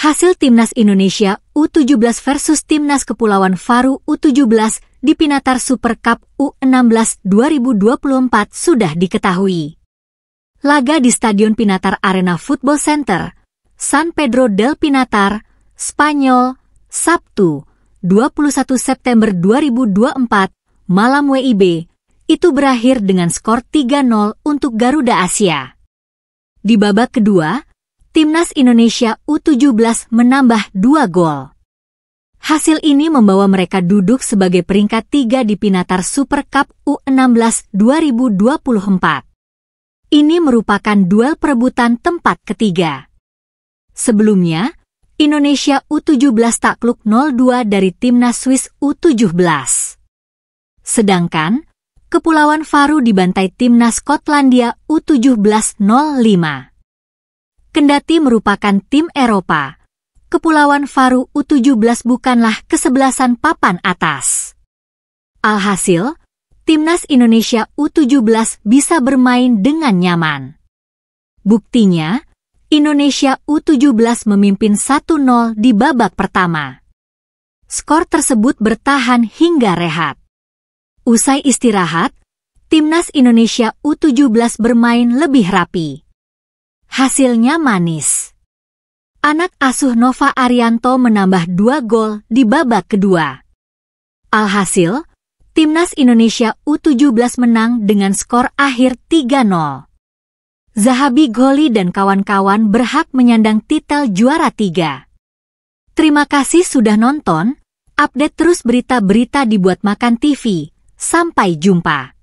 Hasil timnas Indonesia U17 versus timnas Kepulauan Faru U17 di Pinatar Super Cup U16 2024 sudah diketahui. Laga di Stadion Pinatar Arena Football Center, San Pedro del Pinatar, Spanyol, Sabtu, 21 September 2024, malam WIB, itu berakhir dengan skor 3-0 untuk Garuda Asia. Di babak kedua, timnas Indonesia U17 menambah dua gol. Hasil ini membawa mereka duduk sebagai peringkat tiga di Pinatar Super Cup U16 2024. Ini merupakan duel perebutan tempat ketiga. Sebelumnya, Indonesia U17 takluk 0-2 dari timnas Swiss U17. Sedangkan, Kepulauan Faru dibantai timnas Skotlandia U17 05 kendati merupakan tim Eropa. Kepulauan Faru U17 bukanlah kesebelasan papan atas. Alhasil, timnas Indonesia U17 bisa bermain dengan nyaman. Buktinya, Indonesia U17 memimpin 1-0 di babak pertama. Skor tersebut bertahan hingga rehat. Usai istirahat, timnas Indonesia U17 bermain lebih rapi hasilnya manis. Anak asuh Nova Arianto menambah dua gol di babak kedua. Alhasil, Timnas Indonesia U17 menang dengan skor akhir 3-0. Zahabi Goli dan kawan-kawan berhak menyandang titel juara tiga. Terima kasih sudah nonton. Update terus berita-berita dibuat makan TV. Sampai jumpa.